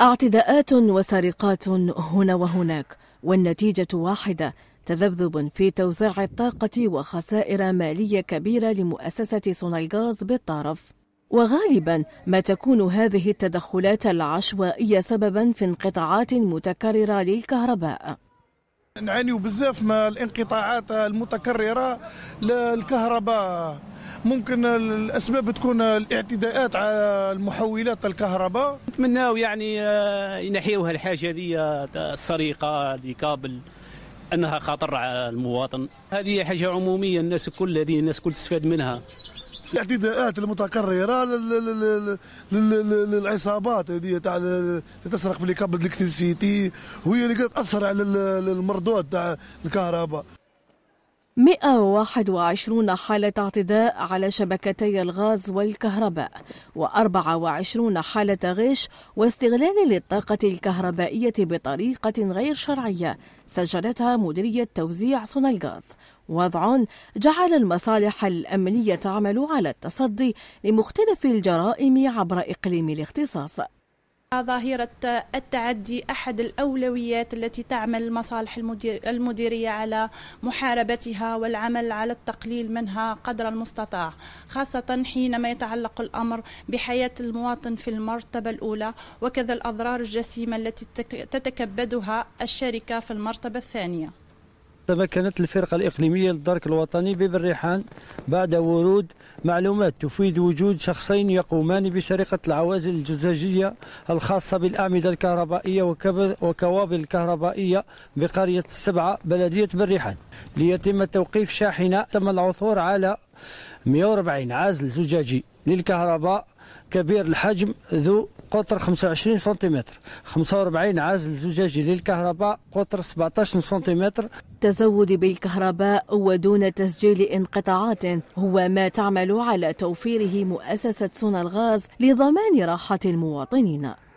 اعتداءات وسرقات هنا وهناك والنتيجة واحدة تذبذب في توزيع الطاقة وخسائر مالية كبيرة لمؤسسة صنع الغاز بالطرف وغالبا ما تكون هذه التدخلات العشوائية سببا في انقطاعات متكررة للكهرباء نعانيو بزاف من الانقطاعات المتكررة للكهرباء ممكن الاسباب تكون الاعتداءات على المحولات الكهرباء نتمناو يعني آه، ينحيوها الحاجه دي آه، السرقه لكابل انها خطر على المواطن هذه حاجه عموميه الناس الكل هذه الناس الكل تستفاد منها الاعتداءات المتكرره للعصابات هذه تاع تسرق في الكابل الكتريسيتي وهي اللي تاثر على المردود تاع الكهرباء 121 حالة اعتداء على شبكتي الغاز والكهرباء و24 حالة غش واستغلال للطاقة الكهربائية بطريقة غير شرعية سجلتها مديرية توزيع صنع الغاز وضع جعل المصالح الأمنية تعمل على التصدي لمختلف الجرائم عبر إقليم الاختصاص ظاهرة التعدي أحد الأولويات التي تعمل مصالح المديرية على محاربتها والعمل على التقليل منها قدر المستطاع خاصة حينما يتعلق الأمر بحياة المواطن في المرتبة الأولى وكذا الأضرار الجسيمة التي تتكبدها الشركة في المرتبة الثانية تمكنت الفرقة الإقليمية للدرك الوطني الريحان بعد ورود معلومات تفيد وجود شخصين يقومان بسرقة العوازل الجزاجية الخاصة بالأعمدة الكهربائية وكوابل الكهربائية بقرية السبعة بلدية بالريحان ليتم توقيف شاحنة تم العثور على 140 عازل زجاجي للكهرباء كبير الحجم ذو قطر 25 سنتيمتر 45 عازل زجاجي للكهرباء قطر 17 سنتيمتر التزود بالكهرباء ودون تسجيل انقطاعات هو ما تعمل على توفيره مؤسسة سون الغاز لضمان راحة المواطنين